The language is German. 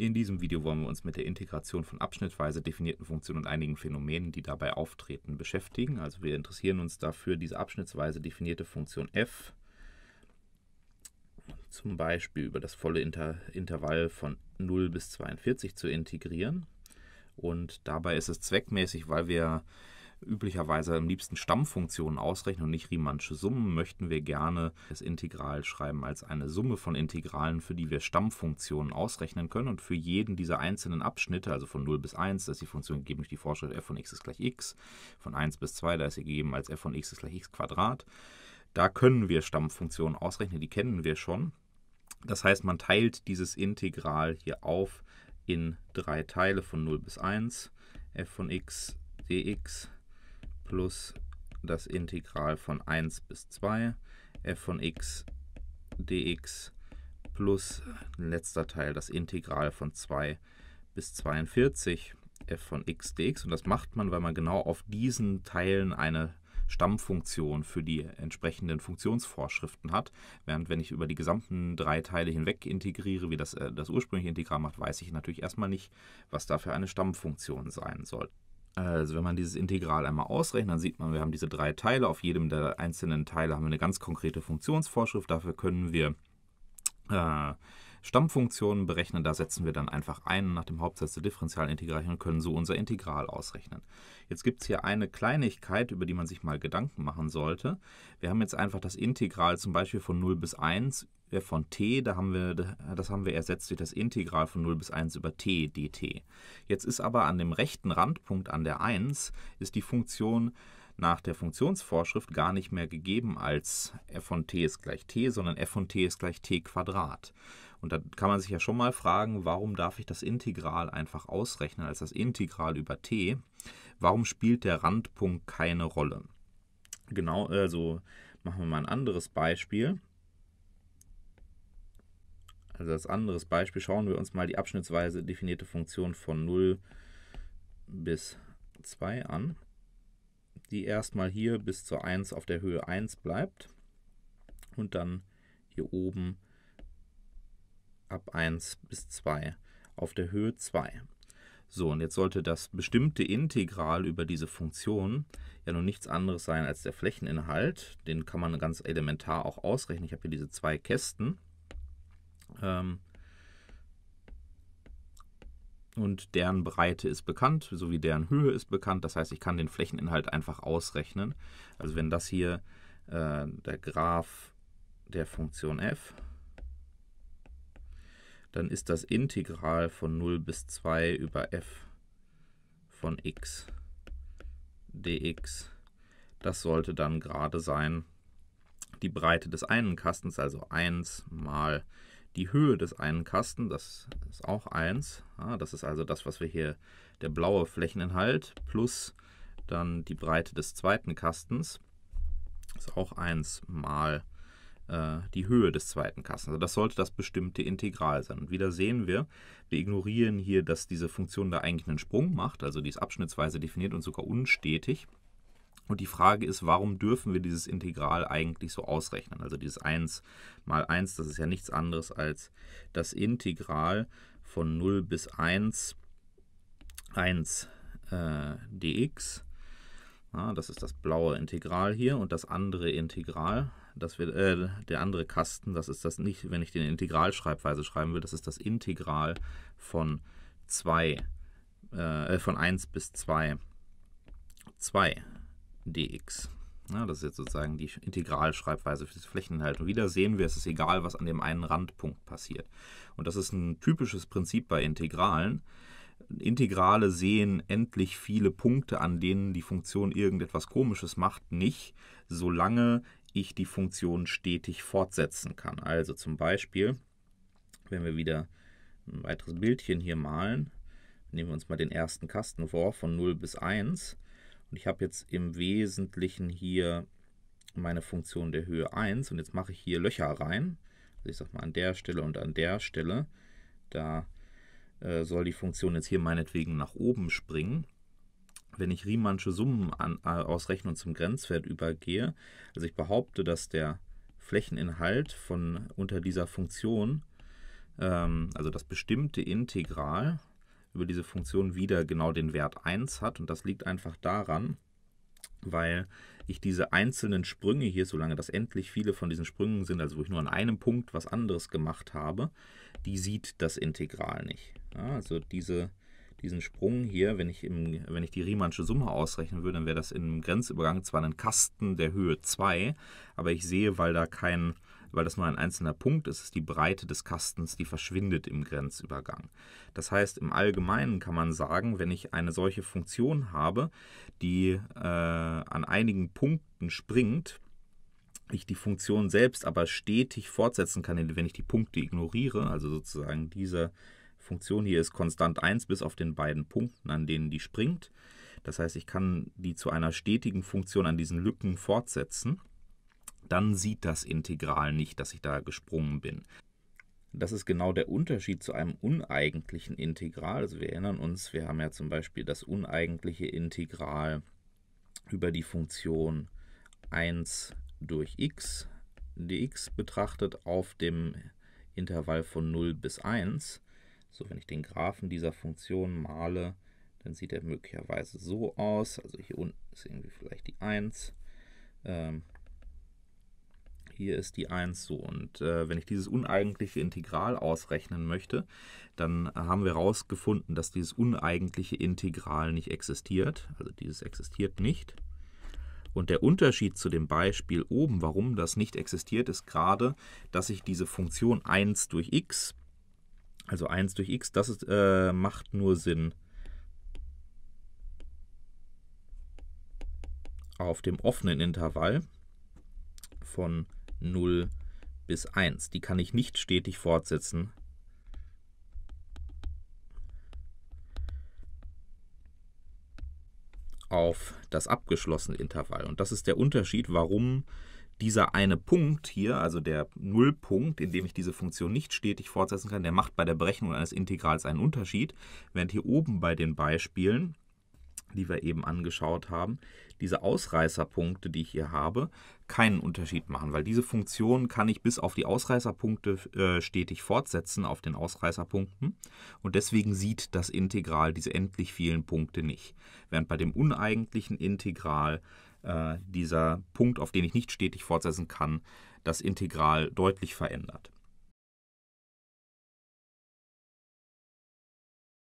In diesem Video wollen wir uns mit der Integration von abschnittweise definierten Funktionen und einigen Phänomenen, die dabei auftreten, beschäftigen. Also wir interessieren uns dafür, diese abschnittsweise definierte Funktion f zum Beispiel über das volle Inter Intervall von 0 bis 42 zu integrieren. Und dabei ist es zweckmäßig, weil wir üblicherweise am liebsten Stammfunktionen ausrechnen und nicht Riemannsche Summen, möchten wir gerne das Integral schreiben als eine Summe von Integralen, für die wir Stammfunktionen ausrechnen können. Und für jeden dieser einzelnen Abschnitte, also von 0 bis 1, da ist die Funktion gegeben durch die Vorschrift f von x ist gleich x, von 1 bis 2, da ist sie gegeben als f von x ist gleich x Quadrat. Da können wir Stammfunktionen ausrechnen, die kennen wir schon. Das heißt, man teilt dieses Integral hier auf in drei Teile von 0 bis 1, f von x dx plus das Integral von 1 bis 2 f von x dx plus letzter Teil das Integral von 2 bis 42 f von x dx. Und das macht man, weil man genau auf diesen Teilen eine Stammfunktion für die entsprechenden Funktionsvorschriften hat. Während wenn ich über die gesamten drei Teile hinweg integriere, wie das äh, das ursprüngliche Integral macht, weiß ich natürlich erstmal nicht, was da für eine Stammfunktion sein soll. Also wenn man dieses Integral einmal ausrechnet, dann sieht man, wir haben diese drei Teile. Auf jedem der einzelnen Teile haben wir eine ganz konkrete Funktionsvorschrift. Dafür können wir äh, Stammfunktionen berechnen. Da setzen wir dann einfach ein nach dem Hauptsatz der Differentialintegration und können so unser Integral ausrechnen. Jetzt gibt es hier eine Kleinigkeit, über die man sich mal Gedanken machen sollte. Wir haben jetzt einfach das Integral zum Beispiel von 0 bis 1 äh, von t, da haben wir, das haben wir ersetzt durch das Integral von 0 bis 1 über t dt. Jetzt ist aber an dem rechten Randpunkt an der 1 ist die Funktion nach der Funktionsvorschrift gar nicht mehr gegeben als f von t ist gleich t, sondern f von t ist gleich t Quadrat. Und da kann man sich ja schon mal fragen, warum darf ich das Integral einfach ausrechnen als das Integral über t? Warum spielt der Randpunkt keine Rolle? Genau, also machen wir mal ein anderes Beispiel. Also als anderes Beispiel schauen wir uns mal die abschnittsweise definierte Funktion von 0 bis 2 an, die erstmal hier bis zur 1 auf der Höhe 1 bleibt und dann hier oben ab 1 bis 2 auf der Höhe 2. So, und jetzt sollte das bestimmte Integral über diese Funktion ja nun nichts anderes sein als der Flächeninhalt. Den kann man ganz elementar auch ausrechnen. Ich habe hier diese zwei Kästen. Ähm, und deren Breite ist bekannt, sowie deren Höhe ist bekannt. Das heißt, ich kann den Flächeninhalt einfach ausrechnen. Also wenn das hier äh, der Graph der Funktion f, dann ist das Integral von 0 bis 2 über f von x dx. Das sollte dann gerade sein die Breite des einen Kastens, also 1 mal die Höhe des einen Kasten, das ist auch 1. Ja, das ist also das, was wir hier, der blaue Flächeninhalt, plus dann die Breite des zweiten Kastens, ist auch 1 mal äh, die Höhe des zweiten Kastens. Also das sollte das bestimmte Integral sein. Und wieder sehen wir, wir ignorieren hier, dass diese Funktion da eigentlich einen Sprung macht, also die ist abschnittsweise definiert und sogar unstetig. Und die Frage ist, warum dürfen wir dieses Integral eigentlich so ausrechnen? Also dieses 1 mal 1, das ist ja nichts anderes als das Integral von 0 bis 1, 1 äh, dx. Ja, das ist das blaue Integral hier und das andere Integral, das wir, äh, der andere Kasten, das ist das nicht, wenn ich den Integralschreibweise schreiben will, das ist das Integral von 2, äh, von 1 bis 2, 2 dx. Ja, das ist jetzt sozusagen die Integralschreibweise für das Flächeninhalt. Und wieder sehen wir, es ist egal, was an dem einen Randpunkt passiert. Und das ist ein typisches Prinzip bei Integralen. Integrale sehen endlich viele Punkte, an denen die Funktion irgendetwas Komisches macht, nicht, solange ich die Funktion stetig fortsetzen kann. Also zum Beispiel, wenn wir wieder ein weiteres Bildchen hier malen, nehmen wir uns mal den ersten Kasten vor, von 0 bis 1 und ich habe jetzt im Wesentlichen hier meine Funktion der Höhe 1 und jetzt mache ich hier Löcher rein. Also ich sage mal an der Stelle und an der Stelle. Da äh, soll die Funktion jetzt hier meinetwegen nach oben springen. Wenn ich Riemannsche Summen an, äh, ausrechne und zum Grenzwert übergehe, also ich behaupte, dass der Flächeninhalt von unter dieser Funktion, ähm, also das bestimmte Integral, über diese Funktion wieder genau den Wert 1 hat. Und das liegt einfach daran, weil ich diese einzelnen Sprünge hier, solange das endlich viele von diesen Sprüngen sind, also wo ich nur an einem Punkt was anderes gemacht habe, die sieht das Integral nicht. Ja, also diese, diesen Sprung hier, wenn ich, im, wenn ich die Riemannsche Summe ausrechnen würde, dann wäre das im Grenzübergang zwar ein Kasten der Höhe 2, aber ich sehe, weil da kein weil das nur ein einzelner Punkt ist, ist die Breite des Kastens, die verschwindet im Grenzübergang. Das heißt, im Allgemeinen kann man sagen, wenn ich eine solche Funktion habe, die äh, an einigen Punkten springt, ich die Funktion selbst aber stetig fortsetzen kann, wenn ich die Punkte ignoriere, also sozusagen diese Funktion hier ist konstant 1 bis auf den beiden Punkten, an denen die springt. Das heißt, ich kann die zu einer stetigen Funktion an diesen Lücken fortsetzen dann sieht das Integral nicht, dass ich da gesprungen bin. Das ist genau der Unterschied zu einem uneigentlichen Integral. Also wir erinnern uns, wir haben ja zum Beispiel das uneigentliche Integral über die Funktion 1 durch x dx betrachtet auf dem Intervall von 0 bis 1. So, wenn ich den Graphen dieser Funktion male, dann sieht er möglicherweise so aus. Also hier unten ist irgendwie vielleicht die 1. Ähm, hier ist die 1 so. Und äh, wenn ich dieses uneigentliche Integral ausrechnen möchte, dann haben wir herausgefunden, dass dieses uneigentliche Integral nicht existiert. Also dieses existiert nicht. Und der Unterschied zu dem Beispiel oben, warum das nicht existiert, ist gerade, dass ich diese Funktion 1 durch x, also 1 durch x, das ist, äh, macht nur Sinn auf dem offenen Intervall von 0 bis 1. Die kann ich nicht stetig fortsetzen. auf das abgeschlossene Intervall. Und das ist der Unterschied, warum dieser eine Punkt hier, also der Nullpunkt, in dem ich diese Funktion nicht stetig fortsetzen kann, der macht bei der Berechnung eines Integrals einen Unterschied, während hier oben bei den Beispielen die wir eben angeschaut haben, diese Ausreißerpunkte, die ich hier habe, keinen Unterschied machen, weil diese Funktion kann ich bis auf die Ausreißerpunkte äh, stetig fortsetzen auf den Ausreißerpunkten und deswegen sieht das Integral diese endlich vielen Punkte nicht. Während bei dem uneigentlichen Integral äh, dieser Punkt, auf den ich nicht stetig fortsetzen kann, das Integral deutlich verändert.